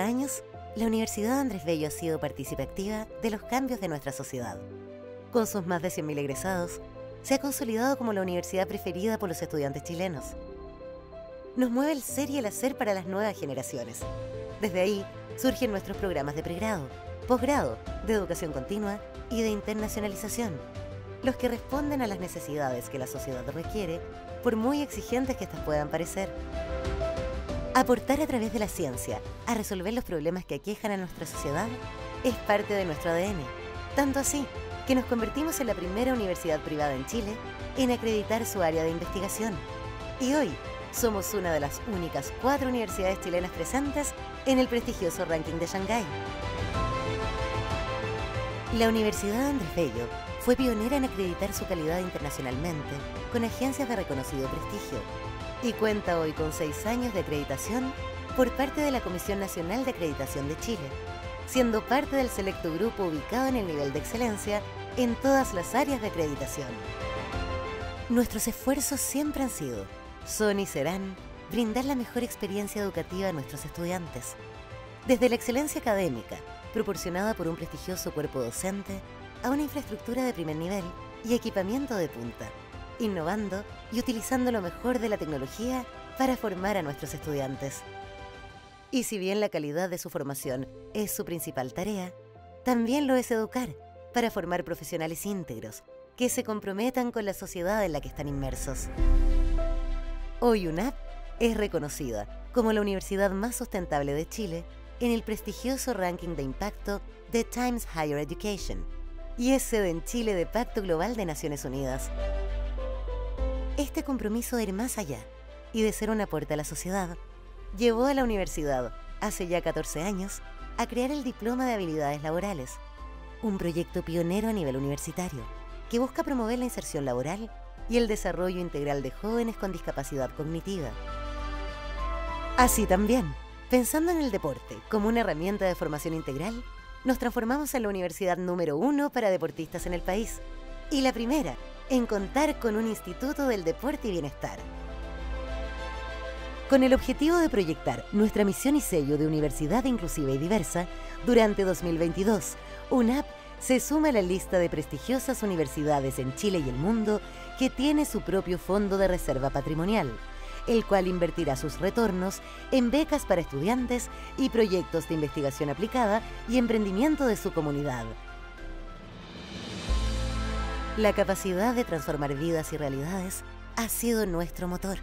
años, la Universidad Andrés Bello ha sido partícipe activa de los cambios de nuestra sociedad. Con sus más de 100.000 egresados, se ha consolidado como la universidad preferida por los estudiantes chilenos. Nos mueve el ser y el hacer para las nuevas generaciones. Desde ahí surgen nuestros programas de pregrado, posgrado, de educación continua y de internacionalización, los que responden a las necesidades que la sociedad requiere, por muy exigentes que éstas puedan parecer. Aportar a través de la ciencia a resolver los problemas que aquejan a nuestra sociedad es parte de nuestro ADN. Tanto así que nos convertimos en la primera universidad privada en Chile en acreditar su área de investigación. Y hoy somos una de las únicas cuatro universidades chilenas presentes en el prestigioso ranking de Shanghái. La Universidad Andrés Bello fue pionera en acreditar su calidad internacionalmente con agencias de reconocido prestigio y cuenta hoy con seis años de acreditación por parte de la Comisión Nacional de Acreditación de Chile, siendo parte del selecto grupo ubicado en el nivel de excelencia en todas las áreas de acreditación. Nuestros esfuerzos siempre han sido, son y serán brindar la mejor experiencia educativa a nuestros estudiantes, desde la excelencia académica, proporcionada por un prestigioso cuerpo docente, a una infraestructura de primer nivel y equipamiento de punta innovando y utilizando lo mejor de la tecnología para formar a nuestros estudiantes. Y si bien la calidad de su formación es su principal tarea, también lo es educar para formar profesionales íntegros que se comprometan con la sociedad en la que están inmersos. Hoy UNAP es reconocida como la universidad más sustentable de Chile en el prestigioso ranking de impacto de Times Higher Education y es sede en Chile de Pacto Global de Naciones Unidas. Este compromiso de ir más allá y de ser una puerta a la sociedad llevó a la universidad, hace ya 14 años, a crear el Diploma de Habilidades Laborales, un proyecto pionero a nivel universitario que busca promover la inserción laboral y el desarrollo integral de jóvenes con discapacidad cognitiva. Así también, pensando en el deporte como una herramienta de formación integral, nos transformamos en la universidad número uno para deportistas en el país y la primera en contar con un Instituto del Deporte y Bienestar. Con el objetivo de proyectar nuestra misión y sello de universidad inclusiva y diversa, durante 2022, UNAP se suma a la lista de prestigiosas universidades en Chile y el mundo que tiene su propio fondo de reserva patrimonial, el cual invertirá sus retornos en becas para estudiantes y proyectos de investigación aplicada y emprendimiento de su comunidad la capacidad de transformar vidas y realidades ha sido nuestro motor.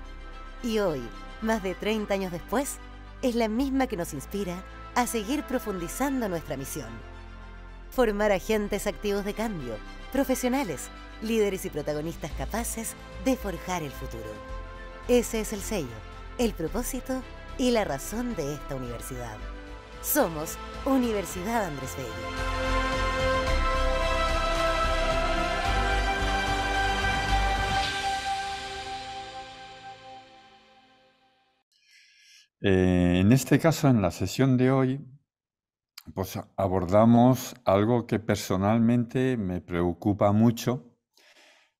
Y hoy, más de 30 años después, es la misma que nos inspira a seguir profundizando nuestra misión. Formar agentes activos de cambio, profesionales, líderes y protagonistas capaces de forjar el futuro. Ese es el sello, el propósito y la razón de esta universidad. Somos Universidad Andrés Bello. Eh, en este caso, en la sesión de hoy, pues abordamos algo que personalmente me preocupa mucho.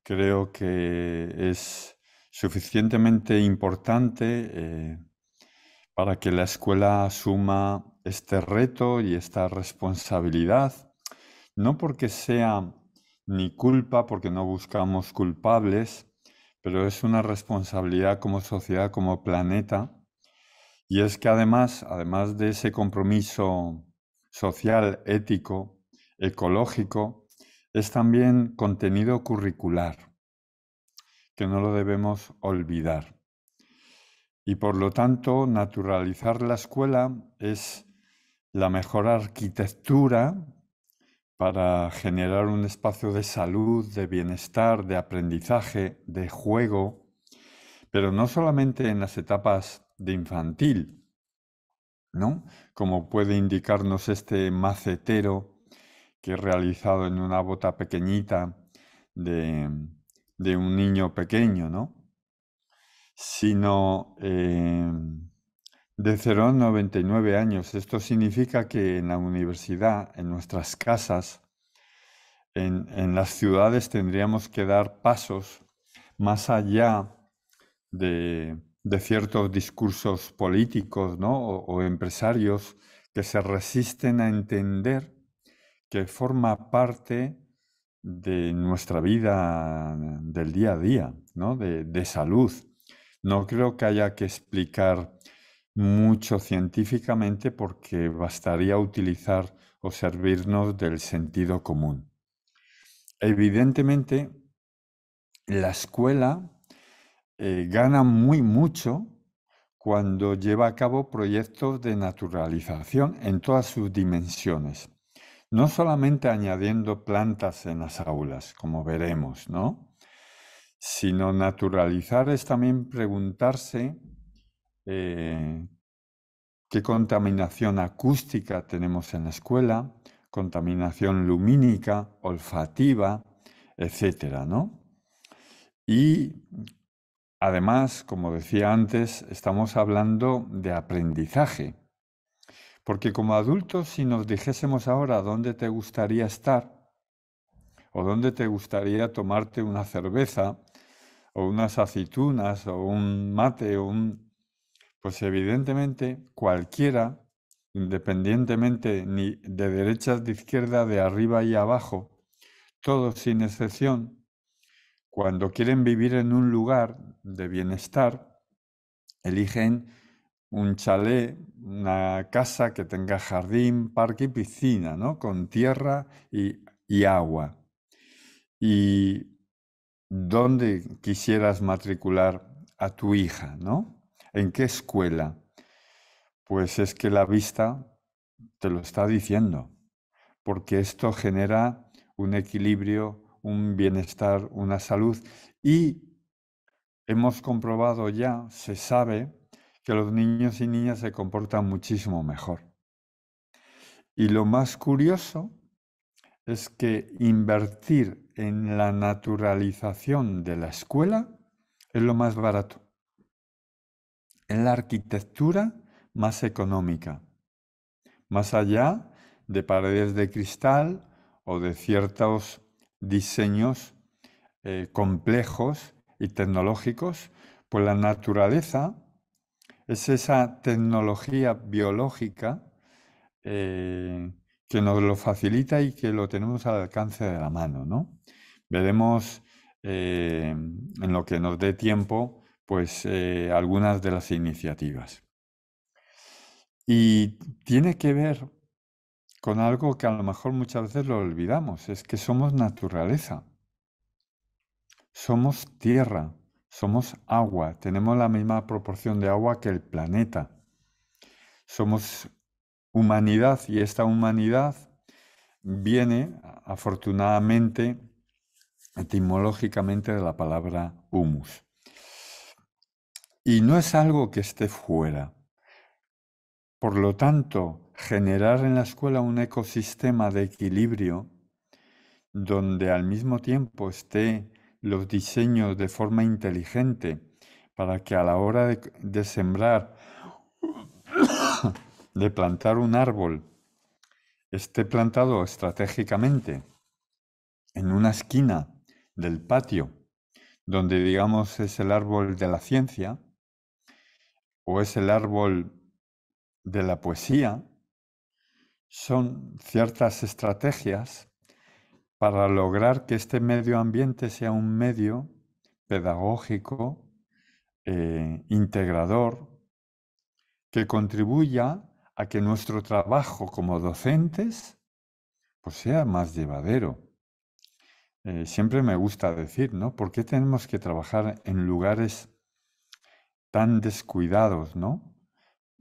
Creo que es suficientemente importante eh, para que la escuela asuma este reto y esta responsabilidad, no porque sea ni culpa, porque no buscamos culpables, pero es una responsabilidad como sociedad, como planeta, y es que además, además de ese compromiso social, ético, ecológico, es también contenido curricular, que no lo debemos olvidar. Y por lo tanto, naturalizar la escuela es la mejor arquitectura para generar un espacio de salud, de bienestar, de aprendizaje, de juego, pero no solamente en las etapas de infantil, ¿no? Como puede indicarnos este macetero que he realizado en una bota pequeñita de, de un niño pequeño, ¿no? Sino em, de 0 a 99 años. Esto significa que en la universidad, en nuestras casas, en, en las ciudades tendríamos que dar pasos más allá de de ciertos discursos políticos o, empresarios que se resisten a entender que forma parte de nuestra vida del día a día, de, salud. No creo que haya que explicar mucho científicamente porque bastaría utilizar o servirnos del sentido común. Evidentemente, la escuela eh, gana muy mucho cuando lleva a cabo proyectos de naturalización en todas sus dimensiones, no solamente añadiendo plantas en las aulas, como veremos, ¿no? Sino naturalizar es también preguntarse eh, qué contaminación acústica tenemos en la escuela, contaminación lumínica, olfativa, etcétera, ¿no? Y Además, como decía antes, estamos hablando de aprendizaje. Porque como adultos, si nos dijésemos ahora dónde te gustaría estar, o dónde te gustaría tomarte una cerveza, o unas aceitunas, o un mate, o un... Pues evidentemente cualquiera, independientemente ni de derechas, de izquierda, de arriba y abajo, todos sin excepción, cuando quieren vivir en un lugar de bienestar, eligen un chalet, una casa que tenga jardín, parque y piscina, ¿no? Con tierra y, y agua. Y dónde quisieras matricular a tu hija, ¿no? ¿En qué escuela? Pues es que la vista te lo está diciendo, porque esto genera un equilibrio un bienestar, una salud. Y hemos comprobado ya, se sabe, que los niños y niñas se comportan muchísimo mejor. Y lo más curioso es que invertir en la naturalización de la escuela es lo más barato. En la arquitectura más económica, más allá de paredes de cristal o de ciertos diseños eh, complejos y tecnológicos, pues la naturaleza es esa tecnología biológica eh, que nos lo facilita y que lo tenemos al alcance de la mano, Veremos eh, en lo que nos dé tiempo, pues algunas de las iniciativas. Y tiene que ver con algo que a lo mejor muchas veces lo olvidamos, es que somos naturaleza, somos tierra, somos agua, tenemos la misma proporción de agua que el planeta, somos humanidad y esta humanidad viene afortunadamente etimológicamente de la palabra humus. Y no es algo que esté fuera. Por lo tanto, generar en la escuela un ecosistema de equilibrio donde al mismo tiempo esté los diseños de forma inteligente para que a la hora de, de sembrar, de plantar un árbol, esté plantado estratégicamente en una esquina del patio, donde digamos es el árbol de la ciencia o es el árbol de la poesía son ciertas estrategias para lograr que este medio ambiente sea un medio pedagógico, eh, integrador, que contribuya a que nuestro trabajo como docentes pues sea más llevadero. Eh, siempre me gusta decir, ¿no? ¿Por qué tenemos que trabajar en lugares tan descuidados, ¿no?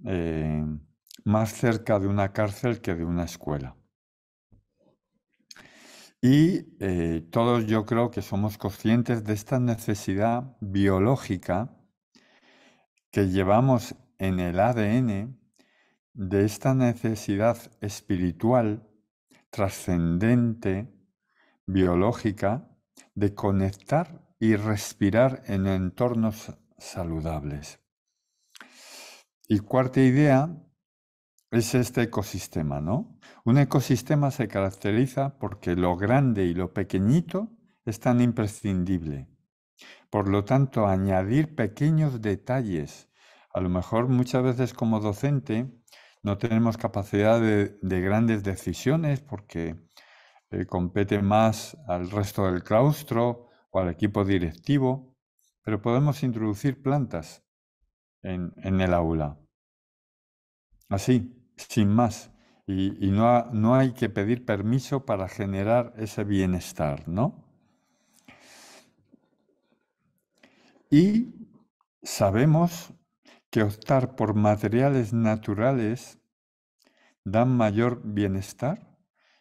Eh, más cerca de una cárcel que de una escuela. Y eh, todos yo creo que somos conscientes de esta necesidad biológica que llevamos en el ADN, de esta necesidad espiritual, trascendente, biológica, de conectar y respirar en entornos saludables. Y cuarta idea, es este ecosistema, ¿no? Un ecosistema se caracteriza porque lo grande y lo pequeñito es tan imprescindible. Por lo tanto, añadir pequeños detalles. A lo mejor muchas veces como docente no tenemos capacidad de, grandes decisiones porque eh, compete más al resto del claustro o al equipo directivo, pero podemos introducir plantas en el aula. Así, sin más. Y, no, no hay que pedir permiso para generar ese bienestar, ¿no? Y sabemos que optar por materiales naturales dan mayor bienestar,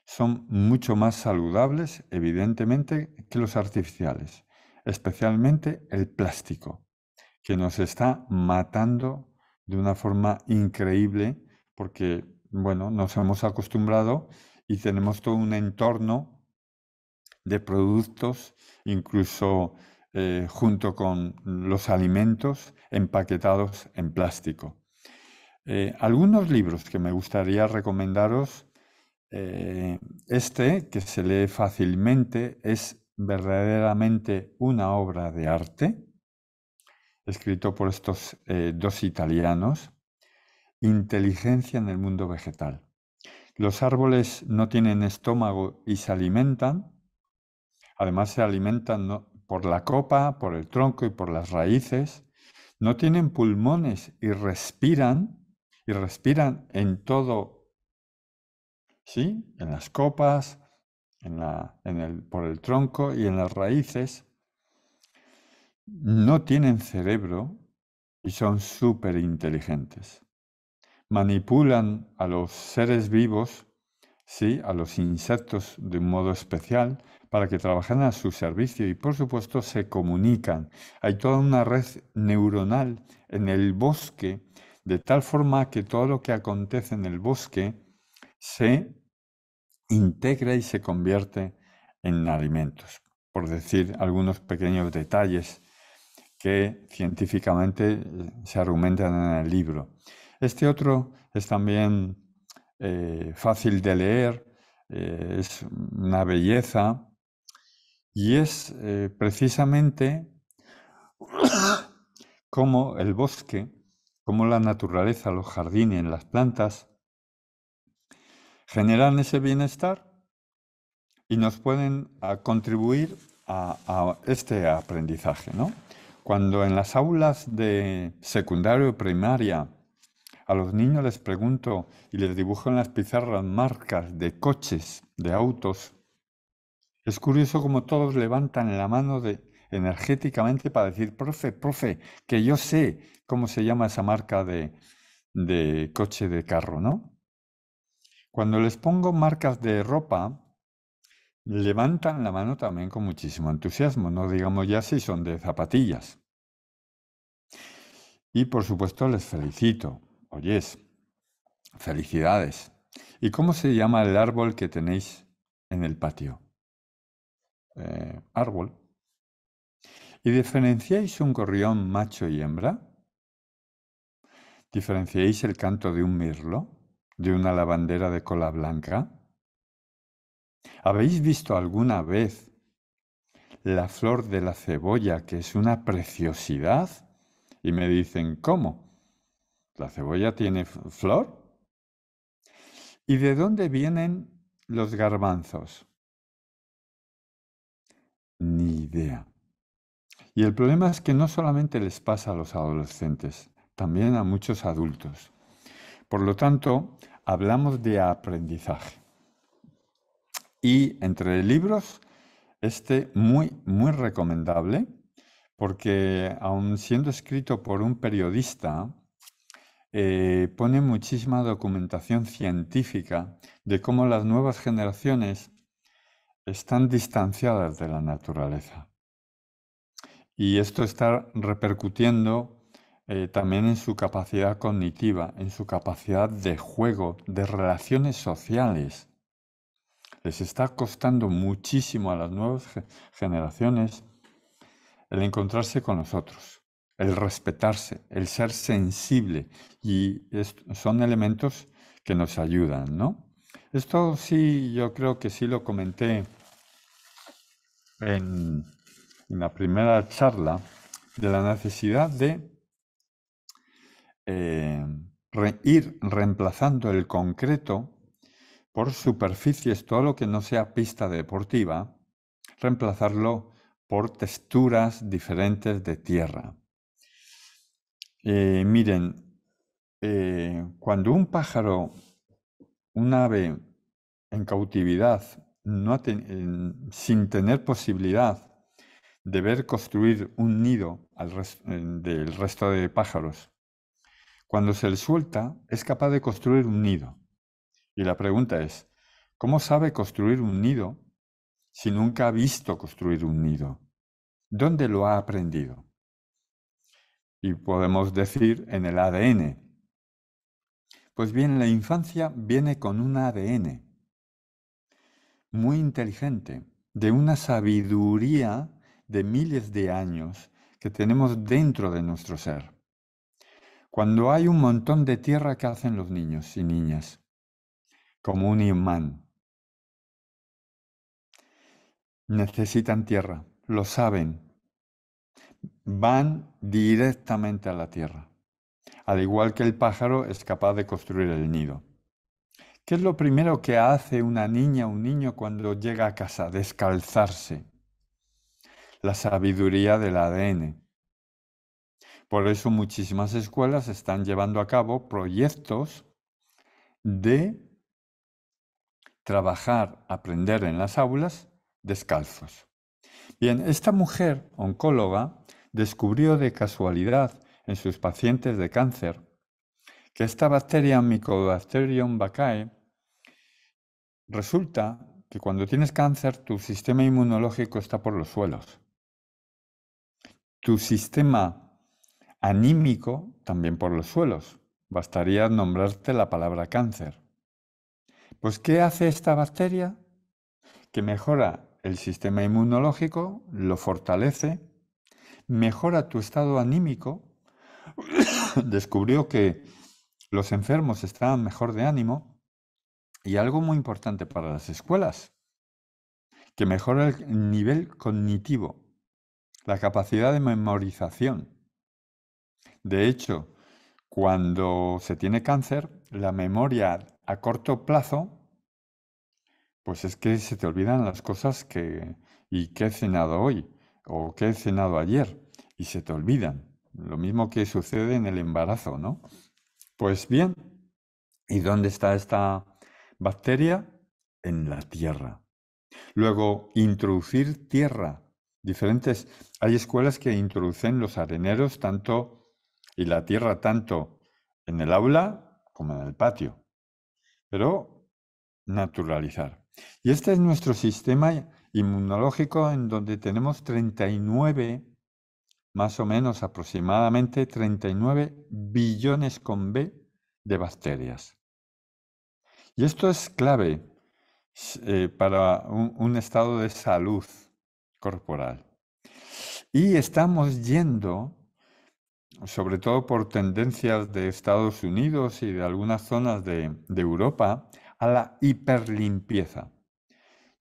son mucho más saludables, evidentemente, que los artificiales, especialmente el plástico, que nos está matando de una forma increíble porque, bueno, nos hemos acostumbrado y tenemos todo un entorno de productos, incluso eh, junto con los alimentos empaquetados en plástico. Eh, algunos libros que me gustaría recomendaros. Eh, este, que se lee fácilmente, es verdaderamente una obra de arte, escrito por estos dos italianos. Inteligencia en el mundo vegetal. Los árboles no tienen estómago y se alimentan. Además se alimentan por la copa, por el tronco y por las raíces. No tienen pulmones y respiran. Y respiran en todo, ¿sí? En las copas, el, por el tronco y en las raíces. No tienen cerebro y son súper inteligentes manipulan a los seres vivos, sí, a los insectos de un modo especial, para que trabajen a su servicio y por supuesto se comunican. Hay toda una red neuronal en el bosque, de tal forma que todo lo que acontece en el bosque se integra y se convierte en alimentos, por decir algunos pequeños detalles que científicamente se argumentan en el libro. Este otro es también eh, fácil de leer, eh, es una belleza y es eh, precisamente cómo el bosque, cómo la naturaleza, los jardines, las plantas, generan ese bienestar y nos pueden ah, contribuir a, a, este aprendizaje. ¿no? Cuando en las aulas de secundario o primaria a los niños les pregunto y les dibujo en las pizarras marcas de coches, de autos. Es curioso cómo todos levantan la mano energéticamente para decir, profe, profe, que yo sé cómo se llama esa marca de coche de carro, ¿no? Cuando les pongo marcas de ropa, levantan la mano también con muchísimo entusiasmo, no digamos ya si son de zapatillas. Y por supuesto les felicito, oyes, felicidades. ¿Y cómo se llama el árbol que tenéis en el patio? Eh, árbol. ¿Y diferenciáis un gorrión macho y hembra? ¿Diferenciáis el canto de un mirlo, de una lavandera de cola blanca? ¿Habéis visto alguna vez la flor de la cebolla, que es una preciosidad? Y me dicen, ¿cómo? ¿La cebolla tiene flor? ¿Y de dónde vienen los garbanzos? Ni idea. Y el problema es que no solamente les pasa a los adolescentes, también a muchos adultos. Por lo tanto, hablamos de aprendizaje. Y entre libros, este muy, muy recomendable, porque aun siendo escrito por un periodista, eh, pone muchísima documentación científica de cómo las nuevas generaciones están distanciadas de la naturaleza. Y esto está repercutiendo eh, también en su capacidad cognitiva, en su capacidad de juego, de relaciones sociales. Les está costando muchísimo a las nuevas generaciones el encontrarse con nosotros el respetarse, el ser sensible, y son elementos que nos ayudan, ¿no? Esto sí, yo creo que sí lo comenté en, la primera charla de la necesidad de eh, ir reemplazando el concreto por superficies, todo lo que no sea pista deportiva, reemplazarlo por texturas diferentes de tierra. Eh, miren, eh, cuando un pájaro, un ave en cautividad, no sin tener posibilidad de ver construir un nido del resto de pájaros, cuando se le suelta, es capaz de construir un nido. Y la pregunta es, ¿cómo sabe construir un nido si nunca ha visto construir un nido? ¿Dónde lo ha aprendido? y podemos decir en el ADN. Pues bien, la infancia viene con un ADN muy inteligente, de una sabiduría de miles de años que tenemos dentro de nuestro ser. Cuando hay un montón de tierra que hacen los niños y niñas, como un imán, necesitan tierra, lo saben, van directamente a la tierra, al igual que el pájaro es capaz de construir el nido. ¿Qué es lo primero que hace una niña o un niño cuando llega a casa? Descalzarse. La sabiduría del ADN. Por eso muchísimas escuelas están llevando a cabo proyectos de trabajar, aprender en las aulas descalzos. Bien, esta mujer oncóloga descubrió de casualidad en sus pacientes de cáncer que esta bacteria Mycobacterium bacae resulta que cuando tienes cáncer tu sistema inmunológico está por los suelos. Tu sistema anímico también por los suelos. Bastaría nombrarte la palabra cáncer. Pues ¿qué hace esta bacteria? Que mejora el sistema inmunológico, lo fortalece mejora tu estado anímico, descubrió que los enfermos estaban mejor de ánimo y algo muy importante para las escuelas, que mejora el nivel cognitivo, la capacidad de memorización. De hecho, cuando se tiene cáncer, la memoria a corto plazo, pues es que se te olvidan las cosas que... ¿Y qué he cenado hoy? o qué he cenado ayer y se te olvidan. Lo mismo que sucede en el embarazo, ¿no? Pues bien, ¿y dónde está esta bacteria? En la tierra. Luego, introducir tierra. Diferentes. Hay escuelas que introducen los areneros tanto y la tierra tanto en el aula como en el patio. Pero naturalizar. Y este es nuestro sistema inmunológico en donde tenemos 39, más o menos aproximadamente 39 billones con B de bacterias. Y esto es clave eh, para un, estado de salud corporal. Y estamos yendo, sobre todo por tendencias de Estados Unidos y de algunas zonas de, de Europa, a la hiperlimpieza.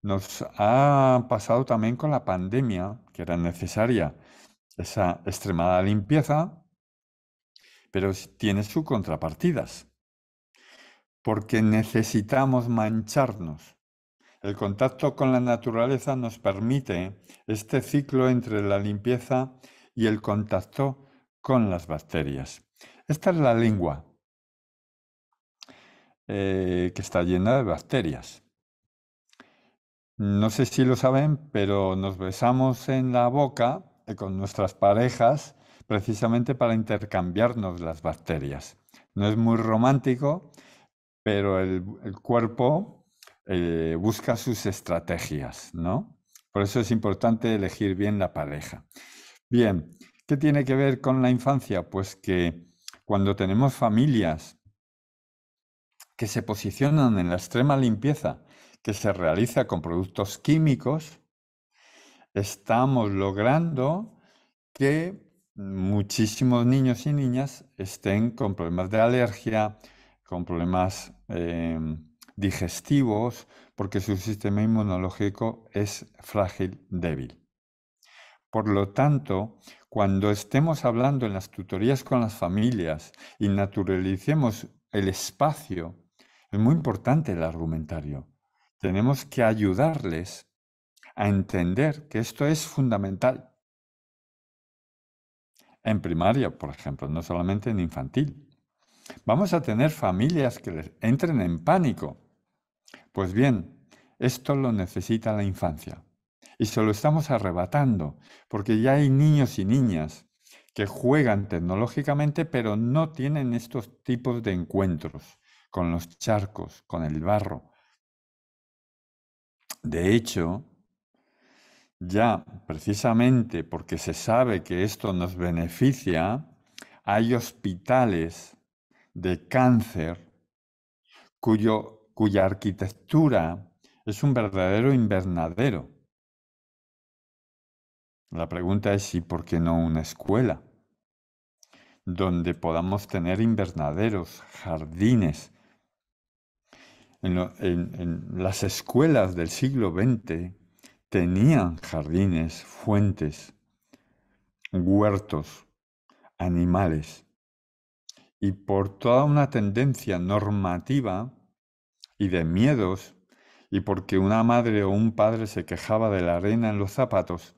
Nos ha pasado también con la pandemia, que era necesaria esa extremada limpieza, pero tiene sus contrapartidas, porque necesitamos mancharnos. El contacto con la naturaleza nos permite este ciclo entre la limpieza y el contacto con las bacterias. Esta es la lengua, eh, que está llena de bacterias. No sé si lo saben, pero nos besamos en la boca eh, con nuestras parejas precisamente para intercambiarnos las bacterias. No es muy romántico, pero el, cuerpo eh, busca sus estrategias, ¿no? Por eso es importante elegir bien la pareja. Bien, ¿qué tiene que ver con la infancia? Pues que cuando tenemos familias que se posicionan en la extrema limpieza, que se realiza con productos químicos, estamos logrando que muchísimos niños y niñas estén con problemas de alergia, con problemas em, digestivos, porque su sistema inmunológico es frágil, débil. Por lo tanto, cuando estemos hablando en las tutorías con las familias y naturalicemos el espacio, es muy importante el argumentario. Tenemos que ayudarles a entender que esto es fundamental. En primaria, por ejemplo, no solamente en infantil. Vamos a tener familias que les entren en pánico. Pues bien, esto lo necesita la infancia. Y se lo estamos arrebatando, porque ya hay niños y niñas que juegan tecnológicamente, pero no tienen estos tipos de encuentros con los charcos, con el barro, de hecho, ya precisamente porque se sabe que esto nos beneficia, hay hospitales de cáncer cuya arquitectura es un verdadero invernadero. La pregunta es si por qué no una escuela donde podamos tener invernaderos, jardines, en, las escuelas del siglo XX tenían jardines, fuentes, huertos, animales. Y por toda una tendencia normativa y de miedos, y porque una madre o un padre se quejaba de la arena en los zapatos,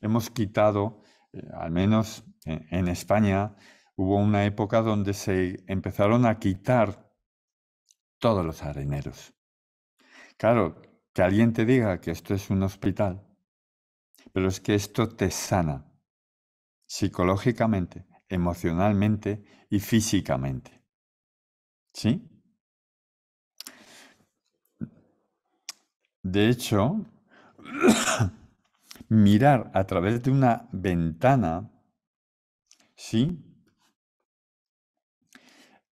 hemos quitado, eh, al menos en España, hubo una época donde se empezaron a quitar todos los areneros. Claro, que alguien te diga que esto es un hospital, pero es que esto te sana psicológicamente, emocionalmente y físicamente. ¿Sí? De hecho, mirar a través de una ventana, ¿sí?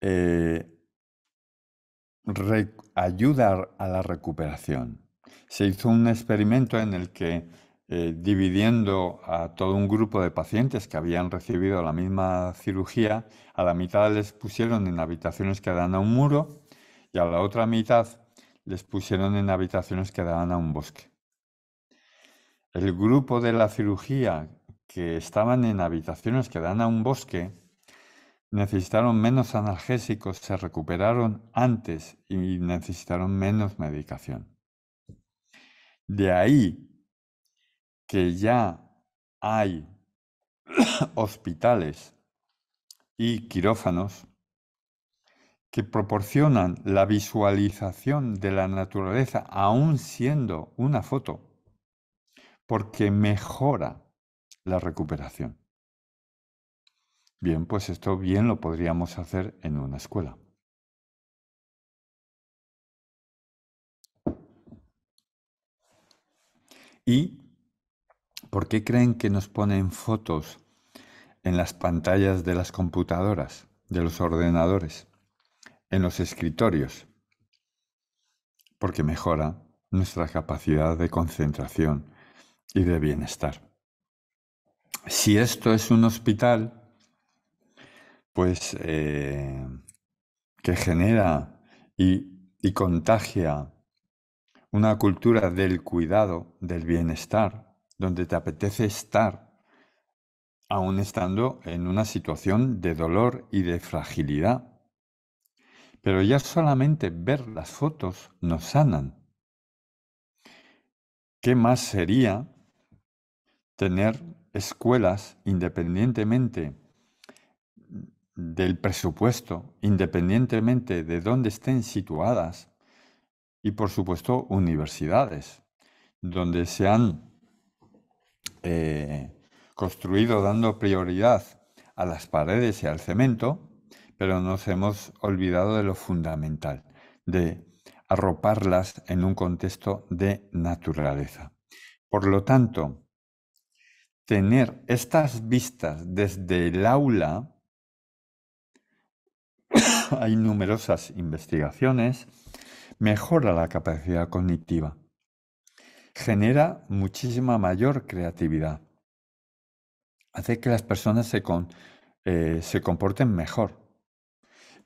Eh, ayudar a la recuperación. Se hizo un experimento en el que eh, dividiendo a todo un grupo de pacientes que habían recibido la misma cirugía, a la mitad les pusieron en habitaciones que daban a un muro y a la otra mitad les pusieron en habitaciones que daban a un bosque. El grupo de la cirugía que estaban en habitaciones que dan a un bosque necesitaron menos analgésicos, se recuperaron antes y necesitaron menos medicación. De ahí que ya hay hospitales y quirófanos que proporcionan la visualización de la naturaleza aún siendo una foto, porque mejora la recuperación. Bien, pues esto bien lo podríamos hacer en una escuela. ¿Y por qué creen que nos ponen fotos en las pantallas de las computadoras, de los ordenadores, en los escritorios? Porque mejora nuestra capacidad de concentración y de bienestar. Si esto es un hospital, pues eh, que genera y, y contagia una cultura del cuidado, del bienestar, donde te apetece estar, aún estando en una situación de dolor y de fragilidad. Pero ya solamente ver las fotos nos sanan. ¿Qué más sería tener escuelas independientemente del presupuesto, independientemente de dónde estén situadas, y por supuesto universidades, donde se han eh, construido dando prioridad a las paredes y al cemento, pero nos hemos olvidado de lo fundamental, de arroparlas en un contexto de naturaleza. Por lo tanto, tener estas vistas desde el aula hay numerosas investigaciones, mejora la capacidad cognitiva, genera muchísima mayor creatividad, hace que las personas eh, se, comporten mejor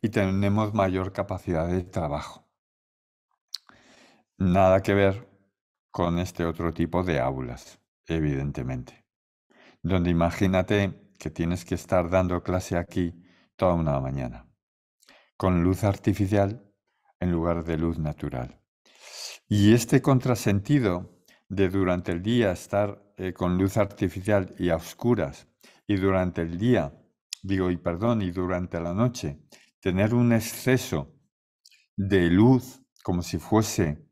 y tenemos mayor capacidad de trabajo. Nada que ver con este otro tipo de aulas, evidentemente, donde imagínate que tienes que estar dando clase aquí toda una mañana con luz artificial en lugar de luz natural. Y este contrasentido de durante el día estar eh, con luz artificial y a oscuras, y durante el día, digo, y perdón, y durante la noche, tener un exceso de luz como si fuese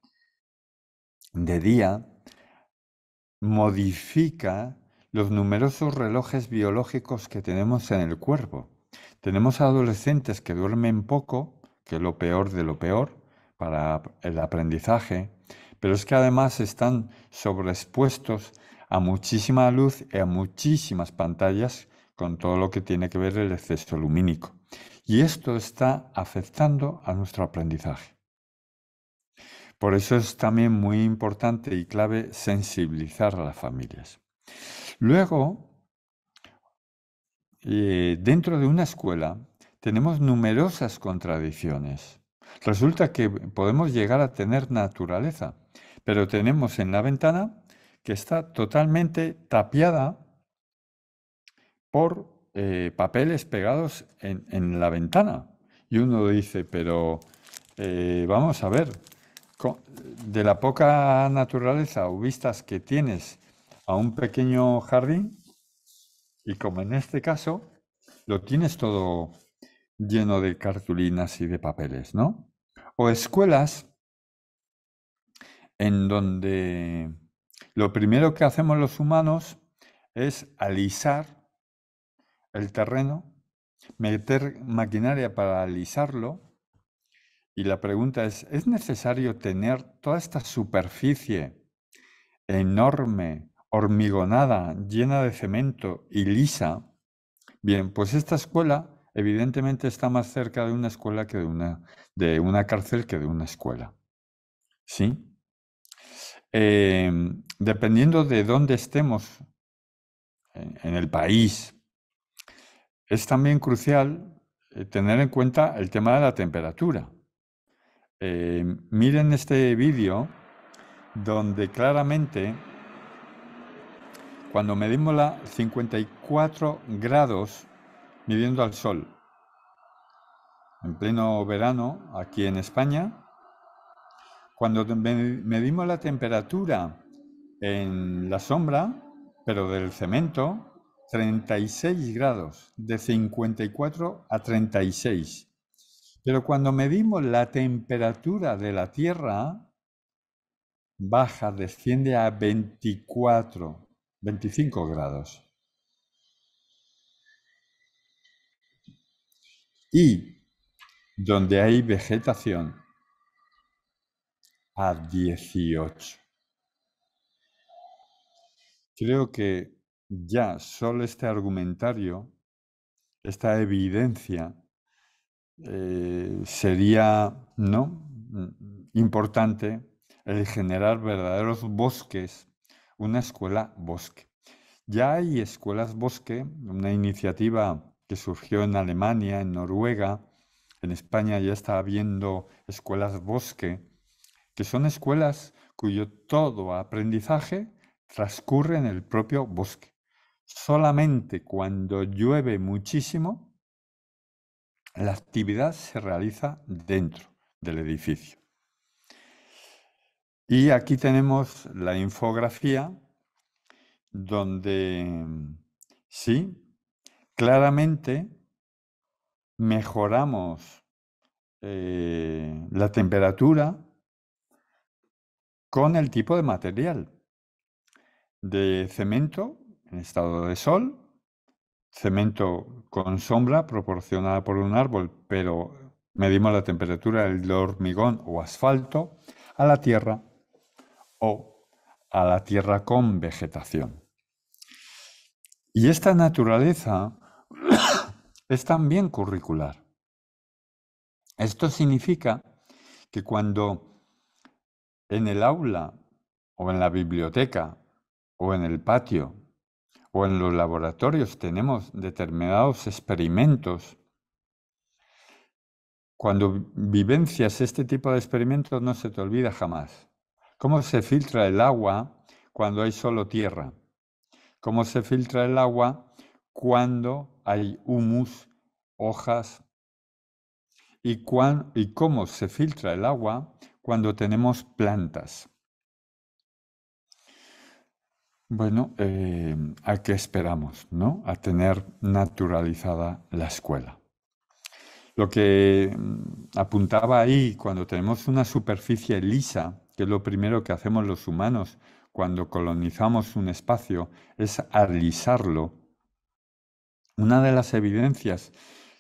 de día, modifica los numerosos relojes biológicos que tenemos en el cuerpo. Tenemos adolescentes que duermen poco, que es lo peor de lo peor para el aprendizaje, pero es que además están sobreexpuestos a muchísima luz y a muchísimas pantallas con todo lo que tiene que ver el exceso lumínico. Y esto está afectando a nuestro aprendizaje. Por eso es también muy importante y clave sensibilizar a las familias. Luego, eh, dentro de una escuela tenemos numerosas contradicciones. Resulta que podemos llegar a tener naturaleza, pero tenemos en la ventana que está totalmente tapiada por eh, papeles pegados en, la ventana. Y uno dice, pero eh, vamos a ver, de la poca naturaleza o vistas que tienes a un pequeño jardín, y como en este caso, lo tienes todo lleno de cartulinas y de papeles, ¿no? O escuelas en donde lo primero que hacemos los humanos es alisar el terreno, meter maquinaria para alisarlo. Y la pregunta es, ¿es necesario tener toda esta superficie enorme hormigonada, llena de cemento y lisa. Bien, pues esta escuela evidentemente está más cerca de una escuela que de una, de una cárcel que de una escuela. ¿Sí? Em, dependiendo de dónde estemos en, el país, es también crucial eh, tener en cuenta el tema de la temperatura. Em, miren este vídeo donde claramente cuando medimos la 54 grados midiendo al sol, en pleno verano aquí en España, cuando medimos la temperatura en la sombra, pero del cemento, 36 grados, de 54 a 36. Pero cuando medimos la temperatura de la Tierra, baja, desciende a 24. 25 grados. Y donde hay vegetación, a 18. Creo que ya solo este argumentario, esta evidencia, eh, sería ¿no? Mm, mm, importante el generar verdaderos bosques una escuela bosque. Ya hay escuelas bosque, una iniciativa que surgió en Alemania, en Noruega, en España ya está habiendo escuelas bosque, que son escuelas cuyo todo aprendizaje transcurre en el propio bosque. Solamente cuando llueve muchísimo, la actividad se realiza dentro del edificio. Y aquí tenemos la infografía donde mm, sí, claramente mejoramos eh, la temperatura con el tipo de material de cemento en estado de sol, cemento con sombra proporcionada por un árbol, pero medimos la temperatura del hormigón o asfalto a la tierra o a la tierra con vegetación. Y esta naturaleza es también curricular. Esto significa que cuando en el aula o en la biblioteca o en el patio o en los laboratorios tenemos determinados experimentos, cuando vivencias este tipo de experimentos no se te olvida jamás. ¿Cómo se filtra el agua cuando hay solo tierra? ¿Cómo se filtra el agua cuando hay humus, hojas? ¿Y, y cómo se filtra el agua cuando tenemos plantas? Bueno, eh, ¿a qué esperamos? ¿no? A tener naturalizada la escuela. Lo que mm, apuntaba ahí, cuando tenemos una superficie lisa, que es lo primero que hacemos los humanos cuando colonizamos un espacio, es alisarlo. Una de las evidencias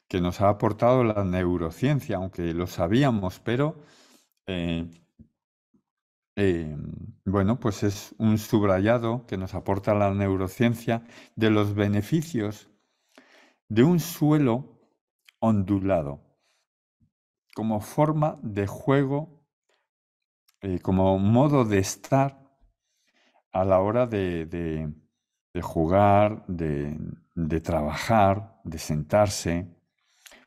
que nos ha aportado la neurociencia, aunque lo sabíamos, pero eh, eh, bueno, pues es un subrayado que nos aporta la neurociencia de los beneficios de un suelo ondulado como forma de juego eh, como modo de estar a la hora de, jugar, de, de, trabajar, de sentarse.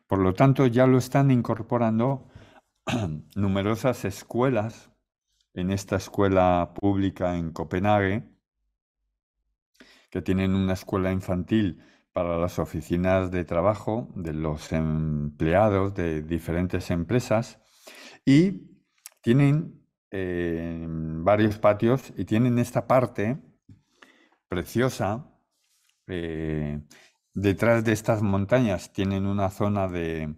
Por lo tanto, ya lo están incorporando numerosas escuelas en esta escuela pública en Copenhague, que tienen una escuela infantil para las oficinas de trabajo de los empleados de diferentes empresas y tienen varios patios y tienen esta parte preciosa. Eh, detrás de estas montañas tienen una zona de,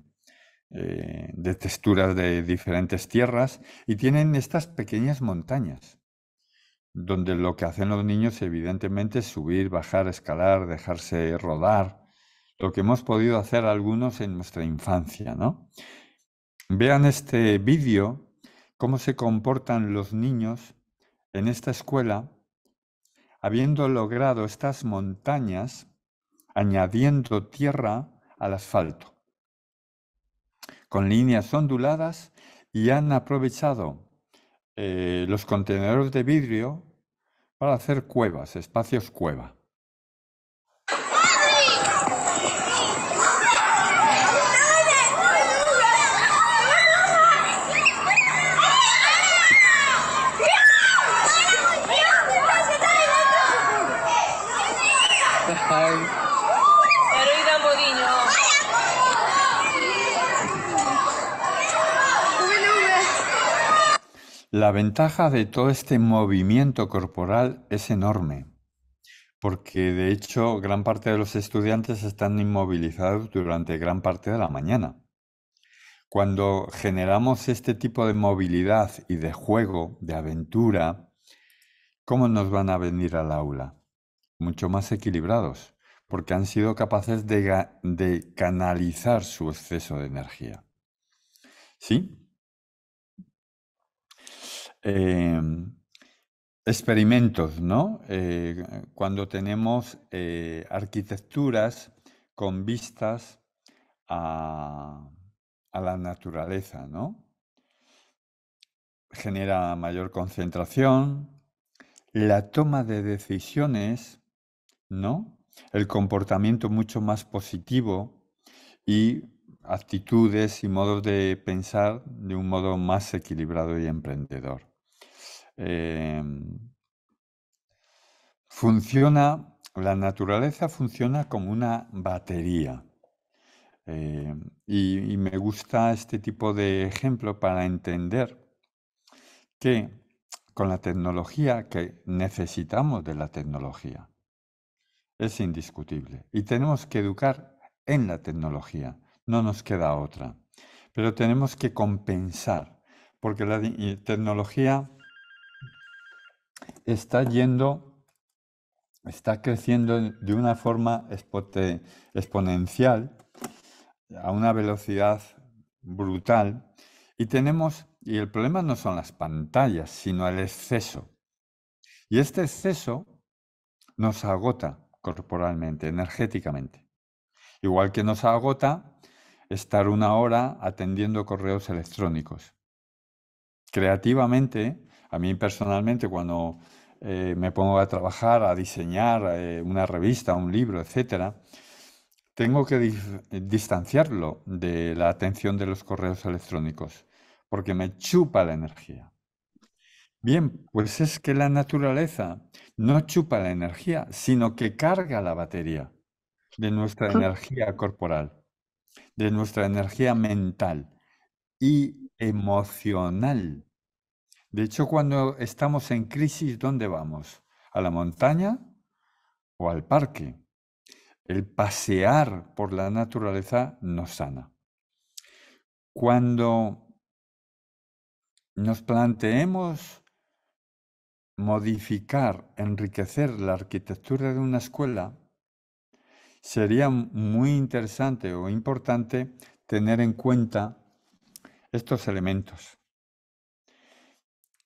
eh, de texturas de diferentes tierras y tienen estas pequeñas montañas, donde lo que hacen los niños evidentemente es subir, bajar, escalar, dejarse rodar, lo que hemos podido hacer algunos en nuestra infancia, ¿no? Vean este vídeo cómo se comportan los niños en esta escuela, habiendo logrado estas montañas, añadiendo tierra al asfalto, con líneas onduladas y han aprovechado eh, los contenedores de vidrio para hacer cuevas, espacios cueva. La ventaja de todo este movimiento corporal es enorme, porque de hecho gran parte de los estudiantes están inmovilizados durante gran parte de la mañana. Cuando generamos este tipo de movilidad y de juego, de aventura, ¿cómo nos van a venir al aula? Mucho más equilibrados, porque han sido capaces de, canalizar su exceso de energía. ¿Sí? Em, experimentos, ¿no? Eh, cuando tenemos eh, arquitecturas con vistas a, a, la naturaleza, ¿no? Genera mayor concentración, la toma de decisiones, ¿no? El comportamiento mucho más positivo y actitudes y modos de pensar de un modo más equilibrado y emprendedor. Em, funciona, la naturaleza funciona como una batería. Eh, y, me gusta este tipo de ejemplo para entender que con la tecnología, que necesitamos de la tecnología, es indiscutible. Y tenemos que educar en la tecnología, no nos queda otra. Pero tenemos que compensar, porque la eh, tecnología está yendo, está creciendo de una forma exponencial, a una velocidad brutal, y tenemos, y el problema no son las pantallas, sino el exceso. Y este exceso nos agota corporalmente, energéticamente. Igual que nos agota estar una hora atendiendo correos electrónicos. Creativamente, a mí personalmente, cuando eh, me pongo a trabajar, a diseñar eh, una revista, un libro, etc., tengo que distanciarlo de la atención de los correos electrónicos, porque me chupa la energía. Bien, pues es que la naturaleza no chupa la energía, sino que carga la batería de nuestra energía corporal, de nuestra energía mental y emocional. De hecho, cuando estamos en crisis, ¿dónde vamos? ¿A la montaña o al parque? El pasear por la naturaleza nos sana. Cuando nos planteemos modificar, enriquecer la arquitectura de una escuela, sería muy interesante o importante tener en cuenta estos elementos.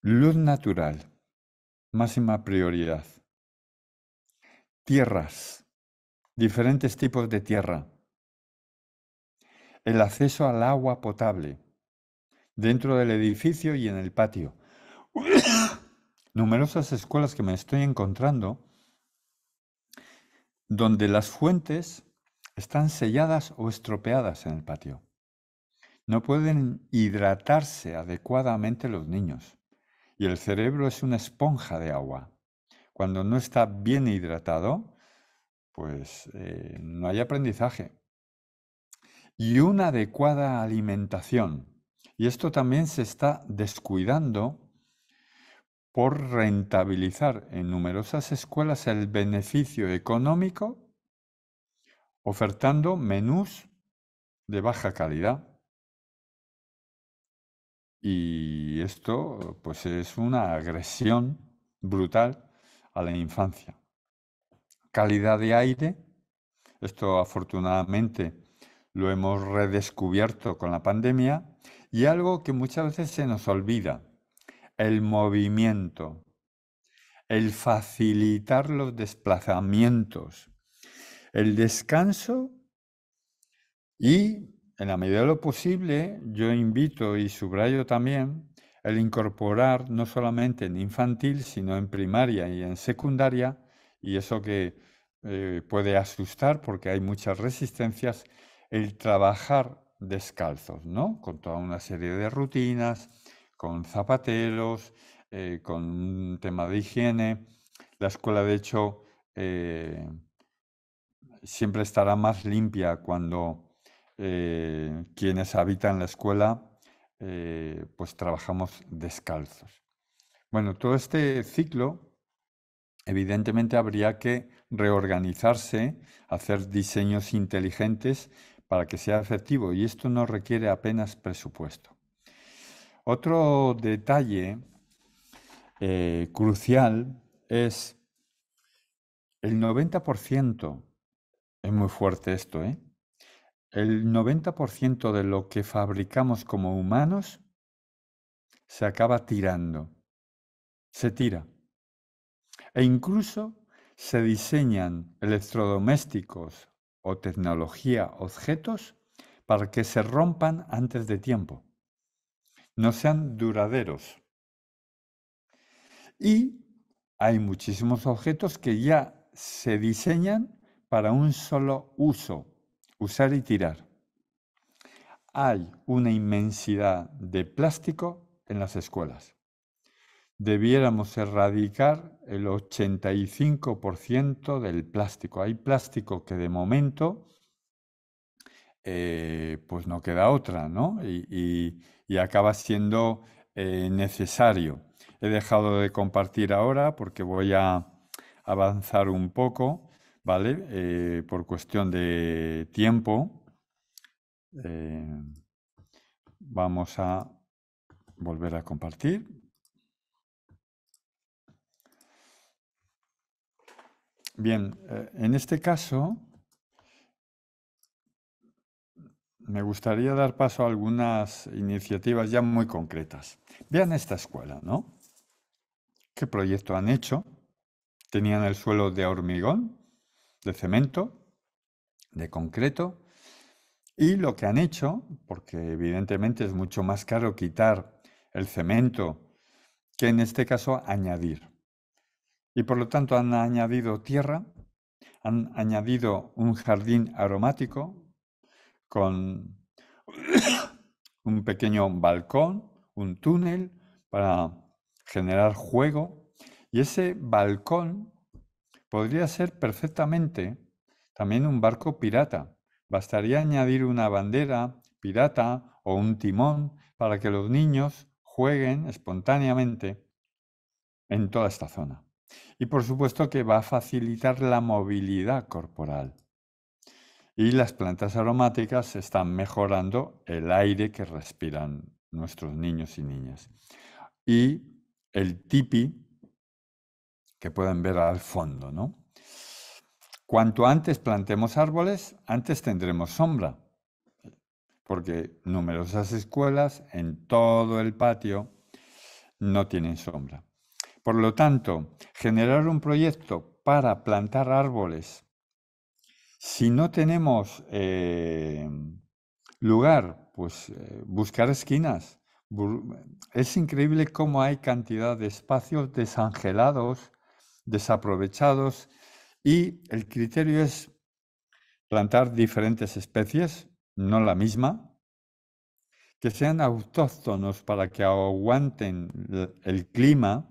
Luz natural, máxima prioridad. Tierras, diferentes tipos de tierra. El acceso al agua potable, dentro del edificio y en el patio. Numerosas escuelas que me estoy encontrando donde las fuentes están selladas o estropeadas en el patio. No pueden hidratarse adecuadamente los niños. Y el cerebro es una esponja de agua. Cuando no está bien hidratado, pues eh, no hay aprendizaje. Y una adecuada alimentación. Y esto también se está descuidando por rentabilizar en numerosas escuelas el beneficio económico ofertando menús de baja calidad y esto pues es una agresión brutal a la infancia. Calidad de aire, esto afortunadamente lo hemos redescubierto con la pandemia, y algo que muchas veces se nos olvida, el movimiento, el facilitar los desplazamientos, el descanso y en la medida de lo posible, yo invito y subrayo también el incorporar no solamente en infantil, sino en primaria y en secundaria, y eso que eh, puede asustar porque hay muchas resistencias, el trabajar descalzos, ¿no? Con toda una serie de rutinas, con zapateros, eh, con un tema de higiene. La escuela, de hecho, eh, siempre estará más limpia cuando eh, quienes habitan la escuela, eh, pues trabajamos descalzos. Bueno, todo este ciclo, evidentemente habría que reorganizarse, hacer diseños inteligentes para que sea efectivo y esto no requiere apenas presupuesto. Otro detalle eh, crucial es el 90%, es muy fuerte esto, ¿eh? el 90% de lo que fabricamos como humanos se acaba tirando, se tira. E incluso se diseñan electrodomésticos o tecnología, objetos, para que se rompan antes de tiempo, no sean duraderos. Y hay muchísimos objetos que ya se diseñan para un solo uso usar y tirar. Hay una inmensidad de plástico en las escuelas. Debiéramos erradicar el 85% del plástico. Hay plástico que de momento eh, pues no queda otra, ¿no? Y, acaba siendo eh, necesario. He dejado de compartir ahora porque voy a avanzar un poco ¿vale? Eh, por cuestión de tiempo, eh, vamos a volver a compartir. Bien, eh, en este caso, me gustaría dar paso a algunas iniciativas ya muy concretas. Vean esta escuela, ¿no? ¿Qué proyecto han hecho? Tenían el suelo de hormigón, de cemento, de concreto, y lo que han hecho, porque evidentemente es mucho más caro quitar el cemento que en este caso añadir. Y por lo tanto han añadido tierra, han añadido un jardín aromático con un pequeño balcón, un túnel para generar juego. Y ese balcón Podría ser perfectamente también un barco pirata. Bastaría añadir una bandera pirata o un timón para que los niños jueguen espontáneamente en toda esta zona. Y por supuesto que va a facilitar la movilidad corporal. Y las plantas aromáticas están mejorando el aire que respiran nuestros niños y niñas. Y el tipi que pueden ver al fondo, ¿no? Cuanto antes plantemos árboles, antes tendremos sombra, porque numerosas escuelas en todo el patio no tienen sombra. Por lo tanto, generar un proyecto para plantar árboles, si no tenemos eh, lugar, pues eh, buscar esquinas. Es increíble cómo hay cantidad de espacios desangelados desaprovechados y el criterio es plantar diferentes especies, no la misma, que sean autóctonos para que aguanten el clima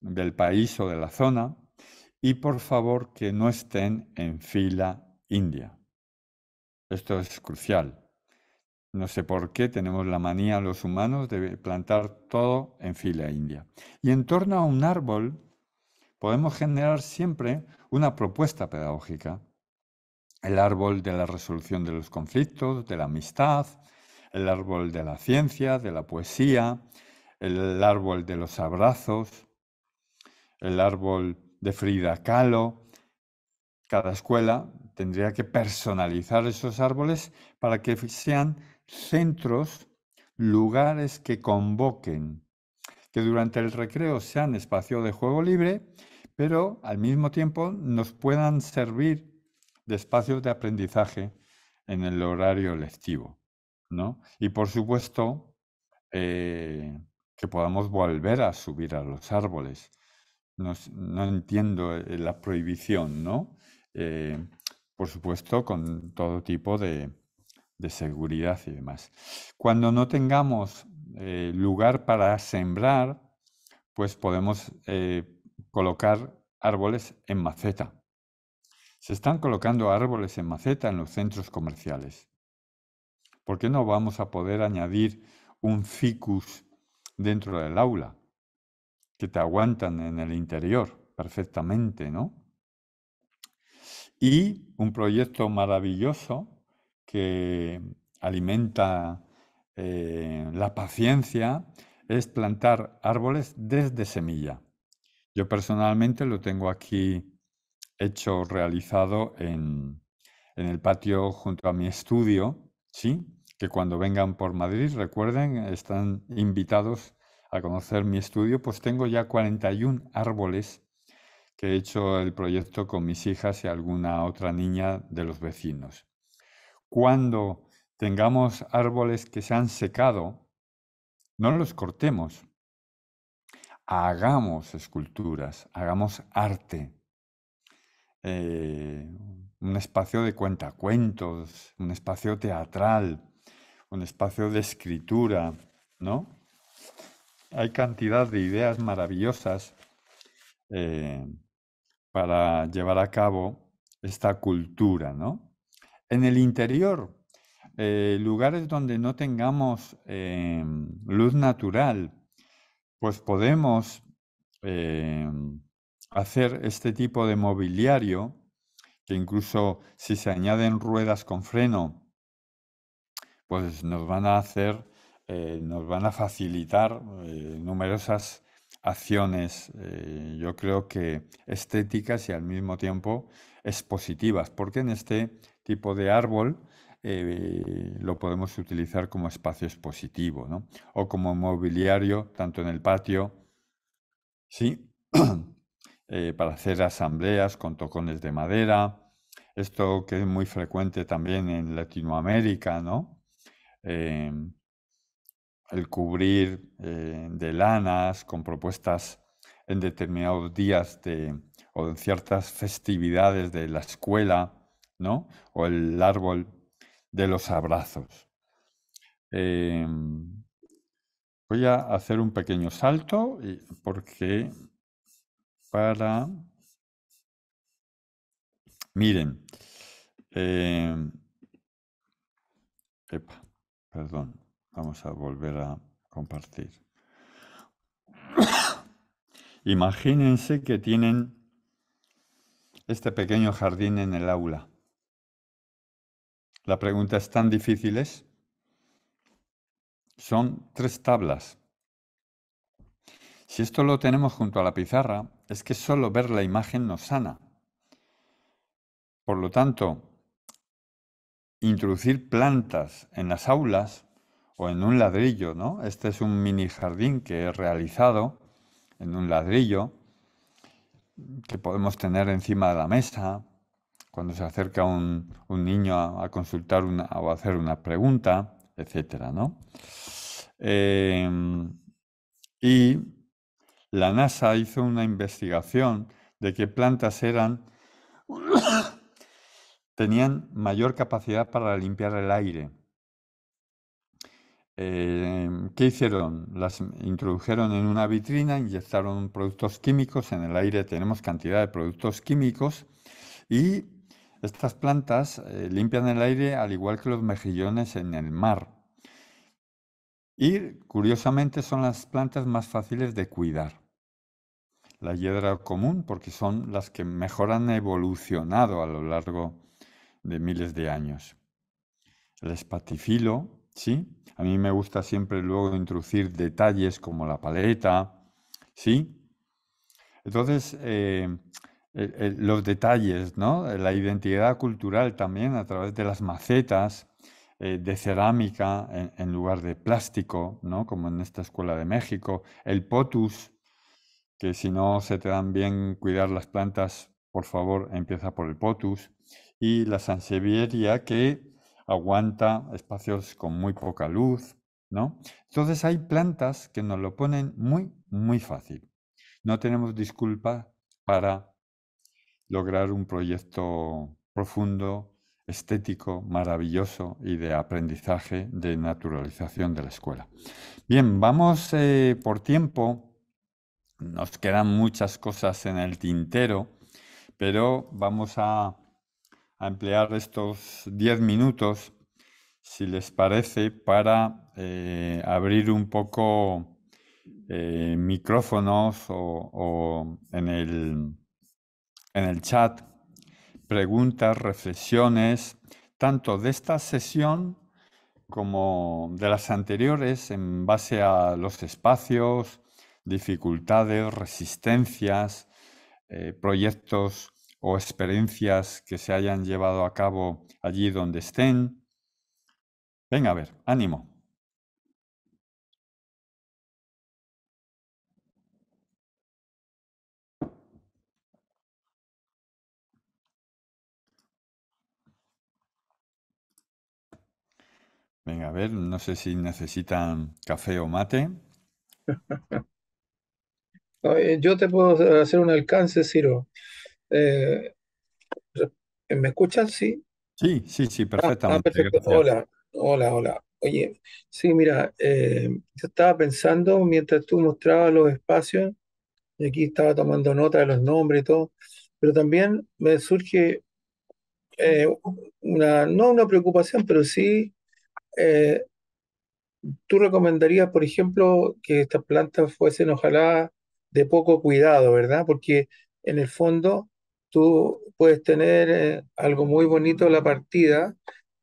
del país o de la zona y por favor que no estén en fila india. Esto es crucial. No sé por qué tenemos la manía los humanos de plantar todo en fila india. Y en torno a un árbol podemos generar siempre una propuesta pedagógica. El árbol de la resolución de los conflictos, de la amistad, el árbol de la ciencia, de la poesía, el árbol de los abrazos, el árbol de Frida Kahlo. Cada escuela tendría que personalizar esos árboles para que sean centros, lugares que convoquen, que durante el recreo sean espacio de juego libre pero al mismo tiempo nos puedan servir de espacios de aprendizaje en el horario lectivo, Y por supuesto, eh, que podamos volver a subir a los árboles. No, entiendo eh, la prohibición, ¿no? Eh, por supuesto, con todo tipo de, seguridad y demás. Cuando no tengamos lugar para sembrar, pues podemos colocar árboles en maceta. Se están colocando árboles en maceta en los centros comerciales. ¿Por qué no vamos a poder añadir un ficus dentro del aula? Que te aguantan en el interior perfectamente, ¿no? Y un proyecto maravilloso que alimenta eh, la paciencia es plantar árboles desde semilla. Yo personalmente lo tengo aquí hecho, realizado en, el patio junto a mi estudio, ¿sí? Que cuando vengan por Madrid, recuerden, están invitados a conocer mi estudio, pues tengo ya 41 árboles que he hecho el proyecto con mis hijas y alguna otra niña de los vecinos. Cuando tengamos árboles que se han secado, no los cortemos, hagamos esculturas, hagamos arte, eh, un espacio de cuentacuentos, un espacio teatral, un espacio de escritura, ¿no? Hay cantidad de ideas maravillosas eh, para llevar a cabo esta cultura, ¿no? En el interior, eh, lugares donde no tengamos luz natural, pues podemos em, hacer este tipo de mobiliario, que incluso si se añaden ruedas con freno, pues nos van a hacer, eh, nos van a facilitar eh, numerosas acciones, eh, yo creo que estéticas y al mismo tiempo expositivas, porque en este tipo de árbol eh, lo podemos utilizar como espacio expositivo, O como mobiliario, tanto en el patio, ¿sí? Eh, para hacer asambleas con tocones de madera, esto que es muy frecuente también en Latinoamérica, em, el cubrir eh, de lanas con propuestas en determinados días de, o en ciertas festividades de la escuela, ¿no? O el árbol de los abrazos. Em, voy a hacer un pequeño salto eh, porque para... Miren, em, epa, perdón, vamos a volver a compartir. Imagínense que tienen este pequeño jardín en el aula la pregunta es tan difícil es. Son tres tablas. Si esto lo tenemos junto a la pizarra, es que solo ver la imagen nos sana. Por lo tanto, introducir plantas en las aulas o en un ladrillo, ¿no? Este es un mini jardín que he realizado en un ladrillo que podemos tener encima de la mesa cuando se acerca un, niño a, consultar o a hacer una pregunta, etc. Em, y la NASA hizo una investigación de qué plantas eran tenían mayor capacidad para limpiar el aire. Em, ¿Qué hicieron? Las introdujeron en una vitrina, inyectaron productos químicos en el aire, tenemos cantidad de productos químicos y estas plantas eh, limpian el aire al igual que los mejillones en el mar. Y curiosamente son las plantas más fáciles de cuidar. La hiedra común, porque son las que mejor han evolucionado a lo largo de miles de años. El espatifilo, sí. A mí me gusta siempre luego introducir detalles como la paleta, sí. Entonces, eh, los detalles, eh, la identidad cultural también a través de las macetas eh, de cerámica en, lugar de plástico, ¿no? como en esta escuela de México, el potus, que si no se te dan bien cuidar las plantas, por favor, empieza por el potus, y la sansevieria que aguanta espacios con muy poca luz, ¿no? Entonces hay plantas que nos lo ponen muy, muy fácil. No tenemos disculpa para lograr un proyecto profundo, estético, maravilloso y de aprendizaje, de naturalización de la escuela. Bien, vamos eh, por tiempo. Nos quedan muchas cosas en el tintero, pero vamos a, emplear estos 10 minutos, si les parece, para eh, abrir un poco eh, micrófonos o en el en el chat preguntas, reflexiones, tanto de esta sesión como de las anteriores en base a los espacios, dificultades, resistencias, eh, proyectos o experiencias que se hayan llevado a cabo allí donde estén. Venga a ver, ánimo. Venga, a ver, no sé si necesitan café o mate. Yo te puedo hacer un alcance, Ciro. Eh, ¿Me escuchas Sí. Sí, sí, sí, ah, perfectamente. Ah, perfecto. Hola, hola, hola. Oye, sí, mira, eh, yo estaba pensando mientras tú mostrabas los espacios, y aquí estaba tomando nota de los nombres y todo, pero también me surge eh, una, no una preocupación, pero sí eh, ¿tú recomendarías, por ejemplo, que estas plantas fuesen ojalá de poco cuidado, ¿verdad? Porque en el fondo tú puedes tener eh, algo muy bonito la partida,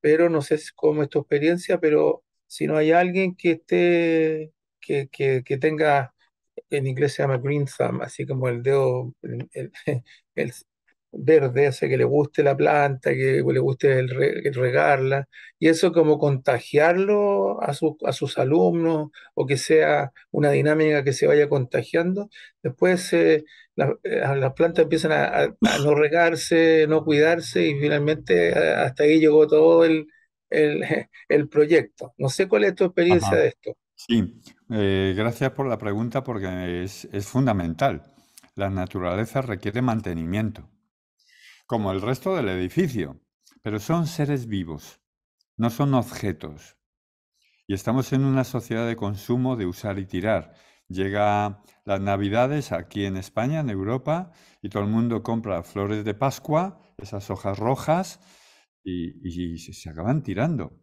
pero no sé cómo es tu experiencia, pero si no hay alguien que esté, que, tenga, en inglés se llama green así como el dedo, el, el, verde, hace que le guste la planta, que le guste el regarla, y eso como contagiarlo a, sus alumnos o que sea una dinámica que se vaya contagiando. Después eh, eh, las plantas empiezan a, no regarse, no cuidarse y finalmente eh, hasta ahí llegó todo el, proyecto. No sé cuál es tu experiencia de esto. Sí, gracias por la pregunta porque es fundamental. La naturaleza requiere mantenimiento como el resto del edificio, pero son seres vivos, no son objetos. Y estamos en una sociedad de consumo, de usar y tirar. Llega las navidades aquí en España, en Europa, y todo el mundo compra flores de Pascua, esas hojas rojas, y, y se acaban tirando.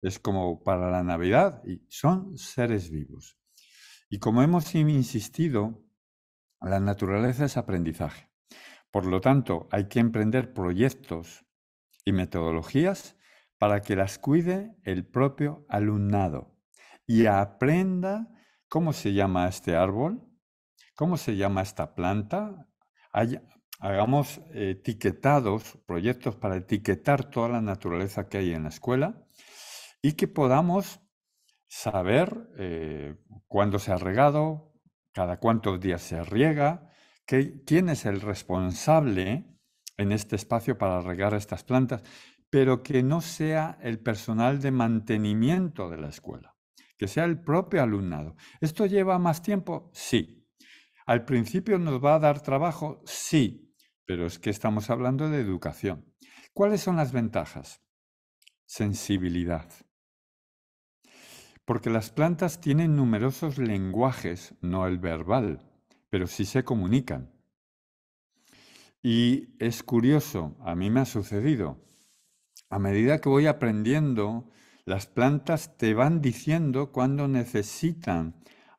Es como para la Navidad, y son seres vivos. Y como hemos insistido, la naturaleza es aprendizaje. Por lo tanto, hay que emprender proyectos y metodologías para que las cuide el propio alumnado y aprenda cómo se llama este árbol, cómo se llama esta planta. hagamos eh, etiquetados, proyectos para etiquetar toda la naturaleza que hay en la escuela y que podamos saber eh, cuándo se ha regado, cada cuántos días se riega, quién es el responsable en este espacio para regar estas plantas, pero que no sea el personal de mantenimiento de la escuela, que sea el propio alumnado. ¿Esto lleva más tiempo? Sí. ¿Al principio nos va a dar trabajo? Sí, pero es que estamos hablando de educación. ¿Cuáles son las ventajas? Sensibilidad. Porque las plantas tienen numerosos lenguajes, no el verbal pero sí se comunican. Y es curioso, a mí me ha sucedido. A medida que voy aprendiendo, las plantas te van diciendo cuándo necesitan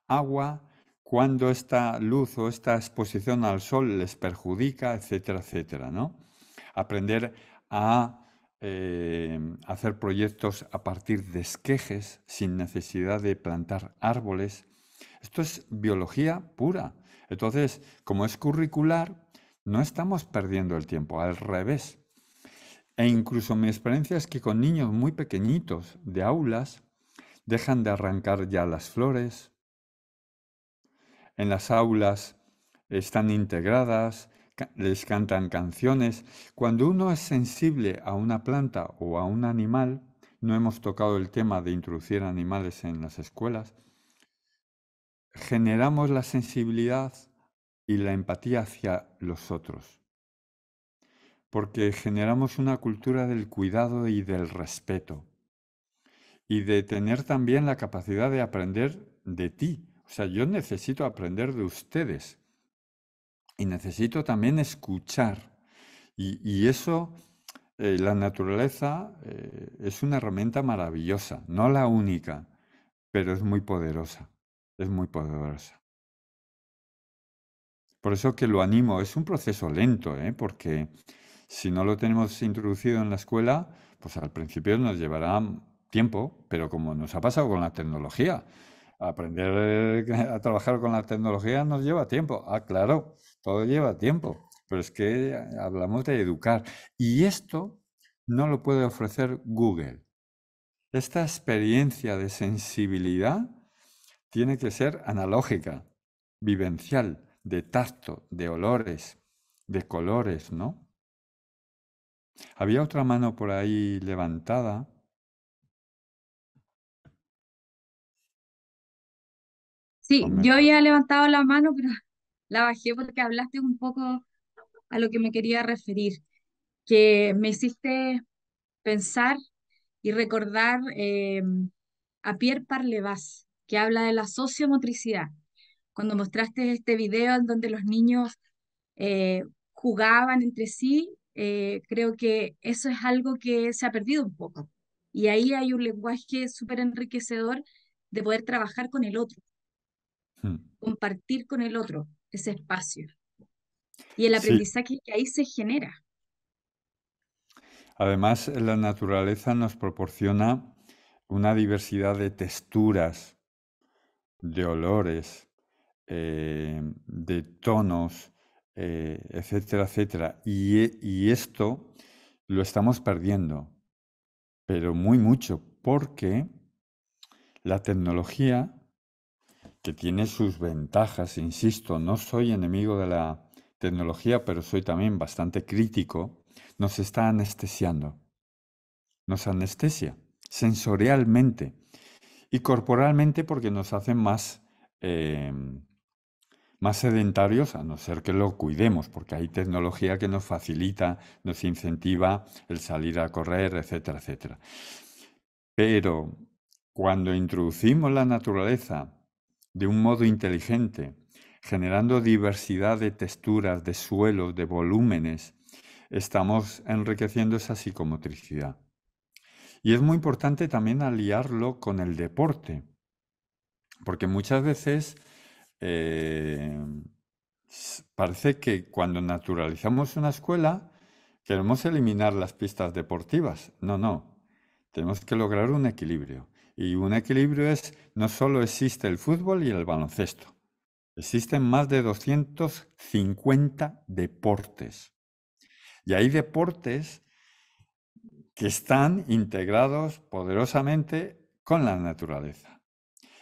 agua, cuándo esta luz o esta exposición al sol les perjudica, etcétera, etcétera, ¿no? Aprender a eh, hacer proyectos a partir de esquejes sin necesidad de plantar árboles. Esto es biología pura. Entonces, como es curricular, no estamos perdiendo el tiempo, al revés. E incluso mi experiencia es que con niños muy pequeñitos de aulas, dejan de arrancar ya las flores. En las aulas están integradas, les cantan canciones. Cuando uno es sensible a una planta o a un animal, no hemos tocado el tema de introducir animales en las escuelas, generamos la sensibilidad y la empatía hacia los otros, porque generamos una cultura del cuidado y del respeto, y de tener también la capacidad de aprender de ti. O sea, yo necesito aprender de ustedes y necesito también escuchar. Y, eso, eh, la naturaleza eh, es una herramienta maravillosa, no la única, pero es muy poderosa es muy poderosa. Por eso que lo animo, es un proceso lento, ¿eh? porque si no lo tenemos introducido en la escuela, pues al principio nos llevará tiempo, pero como nos ha pasado con la tecnología, aprender eh, a trabajar con la tecnología nos lleva tiempo. Ah, claro, todo lleva tiempo, pero es que hablamos de educar. Y esto no lo puede ofrecer Google. Esta experiencia de sensibilidad tiene que ser analógica, vivencial, de tacto, de olores, de colores, ¿no? Había otra mano por ahí levantada. Sí, yo había levantado la mano, pero la bajé porque hablaste un poco a lo que me quería referir, que me hiciste pensar y recordar eh, a Pierre Parlevas, que habla de la sociomotricidad. Cuando mostraste este video en donde los niños eh, jugaban entre sí, eh, creo que eso es algo que se ha perdido un poco. Y ahí hay un lenguaje súper enriquecedor de poder trabajar con el otro, hmm. compartir con el otro ese espacio y el aprendizaje que ahí se genera. Además, la naturaleza nos proporciona una diversidad de texturas, de olores, em, de tonos, eh, etcétera, etcétera. E, y esto lo estamos perdiendo, pero muy mucho, porque la tecnología, que tiene sus ventajas, insisto, no soy enemigo de la tecnología, pero soy también bastante crítico, nos está anestesiando. Nos anestesia sensorialmente y corporalmente porque nos hacen más, em, más sedentarios, a no ser que lo cuidemos, porque hay tecnología que nos facilita, nos incentiva el salir a correr, etcétera, etcétera. Pero cuando introducimos la naturaleza de un modo inteligente, generando diversidad de texturas, de suelos, de volúmenes, estamos enriqueciendo esa psicomotricidad. Y es muy importante también aliarlo con el deporte, porque muchas veces em, parece que cuando naturalizamos una escuela queremos eliminar las pistas deportivas. No, no, tenemos que lograr un equilibrio. Y un equilibrio es, no solo existe el fútbol y el baloncesto, existen más de 250 deportes. Y hay deportes que están integrados poderosamente con la naturaleza.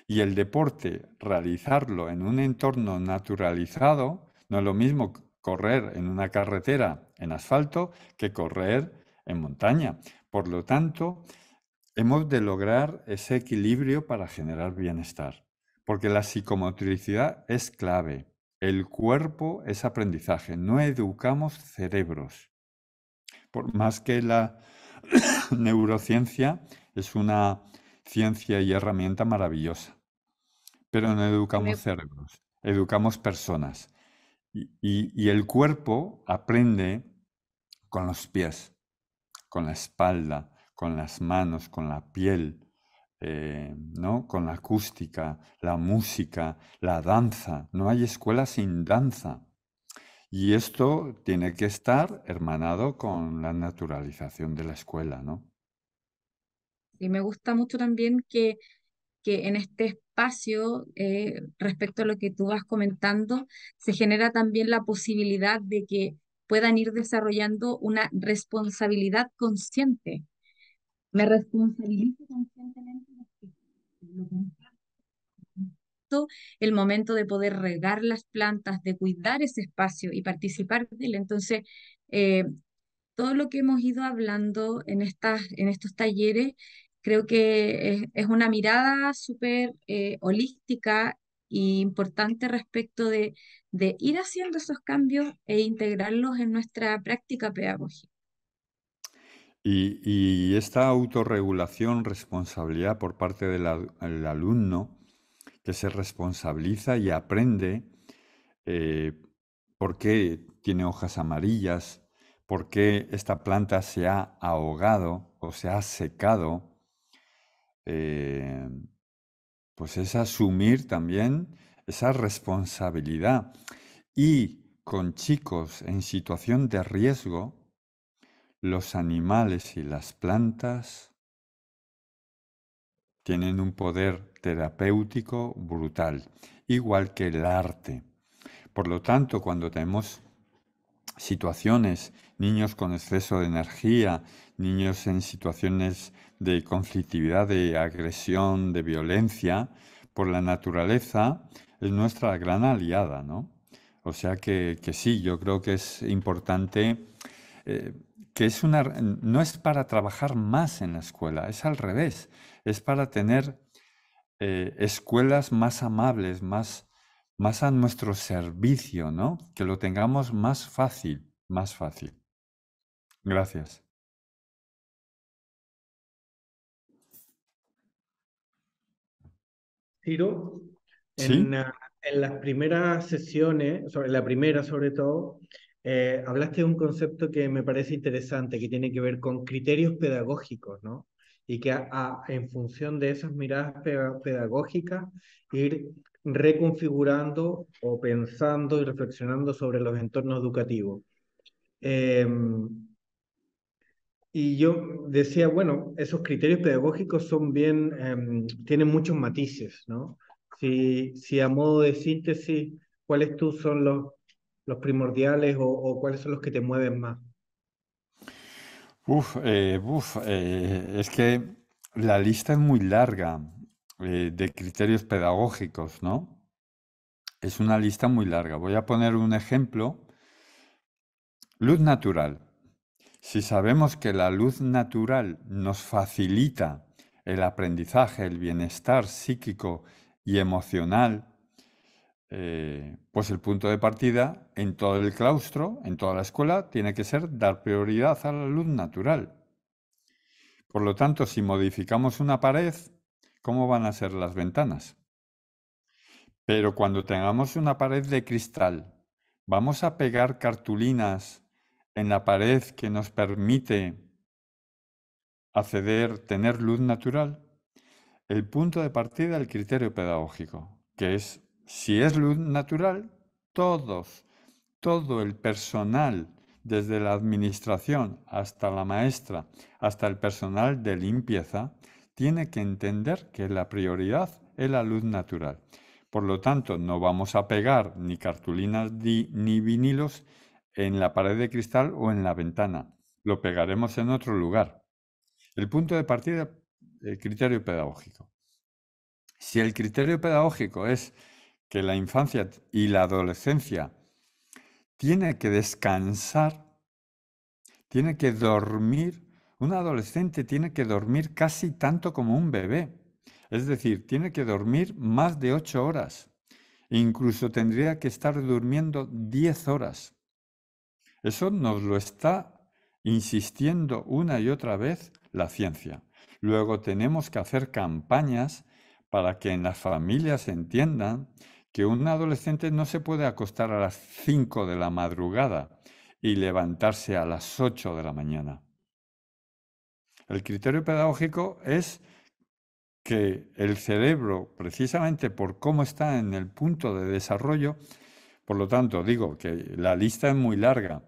Y el deporte, realizarlo en un entorno naturalizado, no es lo mismo correr en una carretera en asfalto que correr en montaña. Por lo tanto, hemos de lograr ese equilibrio para generar bienestar, porque la psicomotricidad es clave. El cuerpo es aprendizaje, no educamos cerebros. Por más que la, neurociencia es una ciencia y herramienta maravillosa, pero no educamos cerebros, educamos personas. Y, el cuerpo aprende con los pies, con la espalda, con las manos, con la piel, eh, ¿no? con la acústica, la música, la danza. No hay escuela sin danza. Y esto tiene que estar hermanado con la naturalización de la escuela, ¿no? Y me gusta mucho también que, que en este espacio, eh, respecto a lo que tú vas comentando, se genera también la posibilidad de que puedan ir desarrollando una responsabilidad consciente. Me responsabilizo conscientemente de lo que el momento de poder regar las plantas, de cuidar ese espacio y participar de él. Entonces, eh, todo lo que hemos ido hablando en, estas, en estos talleres, creo que es, una mirada súper eh, holística e importante respecto de, ir haciendo esos cambios e integrarlos en nuestra práctica pedagógica. Y, esta autorregulación, responsabilidad por parte del, alumno, que se responsabiliza y aprende eh, por qué tiene hojas amarillas, por qué esta planta se ha ahogado o se ha secado, eh, pues es asumir también esa responsabilidad. Y con chicos en situación de riesgo, los animales y las plantas tienen un poder terapéutico brutal, igual que el arte. Por lo tanto, cuando tenemos situaciones, niños con exceso de energía, niños en situaciones de conflictividad, de agresión, de violencia, por la naturaleza es nuestra gran aliada, ¿no? O sea que, sí, yo creo que es importante, eh, que no es para trabajar más en la escuela, es al revés, es para tener eh, escuelas más amables, más, a nuestro servicio, ¿no? Que lo tengamos más fácil, más fácil. Gracias. Ciro, ah, en, las primeras sesiones, sobre la primera sobre todo, eh, hablaste de un concepto que me parece interesante, que tiene que ver con criterios pedagógicos, ¿no? y que en función de esas miradas pedagógicas ir reconfigurando o pensando y reflexionando sobre los entornos educativos. Em, y yo decía, bueno, esos criterios pedagógicos son bien, em, tienen muchos matices, ¿no? Si, si a modo de síntesis, ¿cuáles tú son los, los primordiales o cuáles son los que te mueven más? Uf, eh, eh, es que la lista es muy larga eh, de criterios pedagógicos, ¿no? Es una lista muy larga. Voy a poner un ejemplo. Luz natural. Si sabemos que la luz natural nos facilita el aprendizaje, el bienestar psíquico y emocional eh, pues el punto de partida en todo el claustro, en toda la escuela, tiene que ser dar prioridad a la luz natural. Por lo tanto, si modificamos una pared, ¿cómo van a ser las ventanas? Pero cuando tengamos una pared de cristal, ¿vamos a pegar cartulinas en la pared que nos permite acceder, tener luz natural? El punto de partida, el criterio pedagógico, que es si es luz natural, todos, todo el personal, desde la administración hasta la maestra, hasta el personal de limpieza, tiene que entender que la prioridad es la luz natural. Por lo tanto, no vamos a pegar ni cartulinas ni vinilos en la pared de cristal o en la ventana. Lo pegaremos en otro lugar. El punto de partida, el criterio pedagógico. Si el criterio pedagógico es que la infancia y la adolescencia tiene que descansar, tiene que dormir. Un adolescente tiene que dormir casi tanto como un bebé. Es decir, tiene que dormir más de ocho horas. Incluso tendría que estar durmiendo diez horas. Eso nos lo está insistiendo una y otra vez la ciencia. Luego tenemos que hacer campañas para que en las familias entiendan que un adolescente no se puede acostar a las 5 de la madrugada y levantarse a las 8 de la mañana. El criterio pedagógico es que el cerebro, precisamente por cómo está en el punto de desarrollo, por lo tanto, digo que la lista es muy larga.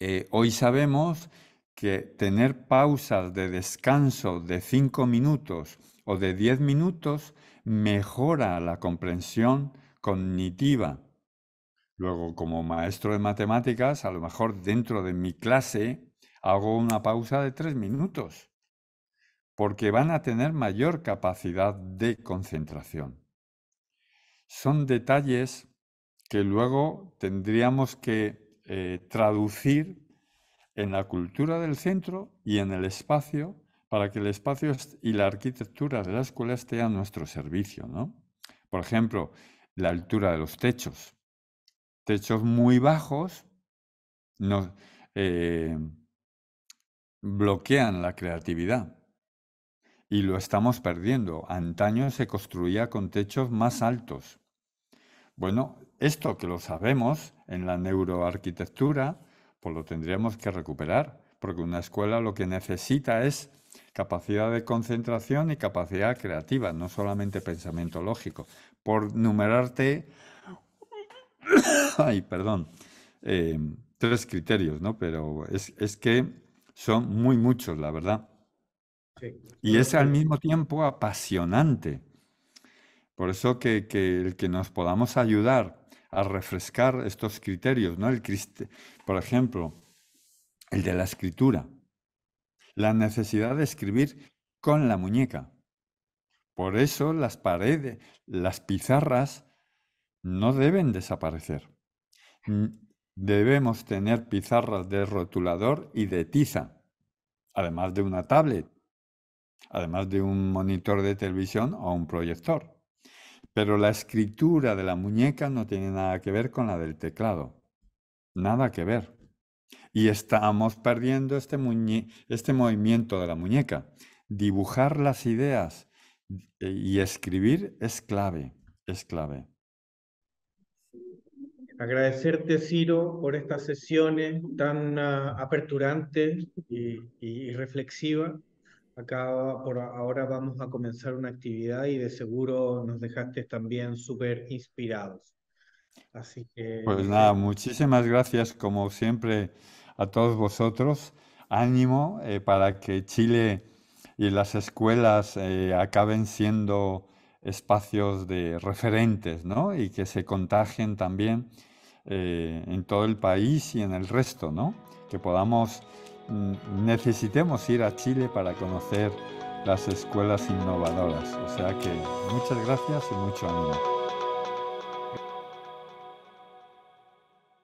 Eh, hoy sabemos que tener pausas de descanso de 5 minutos o de 10 minutos mejora la comprensión cognitiva. Luego, como maestro de matemáticas, a lo mejor dentro de mi clase hago una pausa de tres minutos, porque van a tener mayor capacidad de concentración. Son detalles que luego tendríamos que eh, traducir en la cultura del centro y en el espacio para que el espacio y la arquitectura de la escuela esté a nuestro servicio, Por ejemplo, la altura de los techos. Techos muy bajos eh, bloquean la creatividad y lo estamos perdiendo. Antaño se construía con techos más altos. Bueno, esto que lo sabemos en la neuroarquitectura, pues lo tendríamos que recuperar, porque una escuela lo que necesita es capacidad de concentración y capacidad creativa, no solamente pensamiento lógico. Por numerarte, ay, perdón, eh, tres criterios, ¿no? Pero es, que son muy muchos, la verdad. Y es al mismo tiempo apasionante. Por eso que, el que nos podamos ayudar a refrescar estos criterios, ¿no? El, por ejemplo, el de la escritura la necesidad de escribir con la muñeca. Por eso las paredes, las pizarras no deben desaparecer. Debemos tener pizarras de rotulador y de tiza, además de una tablet, además de un monitor de televisión o un proyector. Pero la escritura de la muñeca no tiene nada que ver con la del teclado. Nada que ver. Y estamos perdiendo este, este movimiento de la muñeca. Dibujar las ideas eh, y escribir es clave, es clave. Agradecerte, Ciro, por estas sesiones tan ah, aperturantes y, y reflexivas. por ahora vamos a comenzar una actividad y de seguro nos dejaste también súper inspirados. Así que... Pues eh, nada, muchísimas gracias como siempre a todos vosotros ánimo eh, para que Chile y las escuelas eh, acaben siendo espacios de referentes, Y que se contagien también eh, en todo el país y en el resto, ¿no? Que podamos, mm, necesitemos ir a Chile para conocer las escuelas innovadoras. O sea que muchas gracias y mucho ánimo.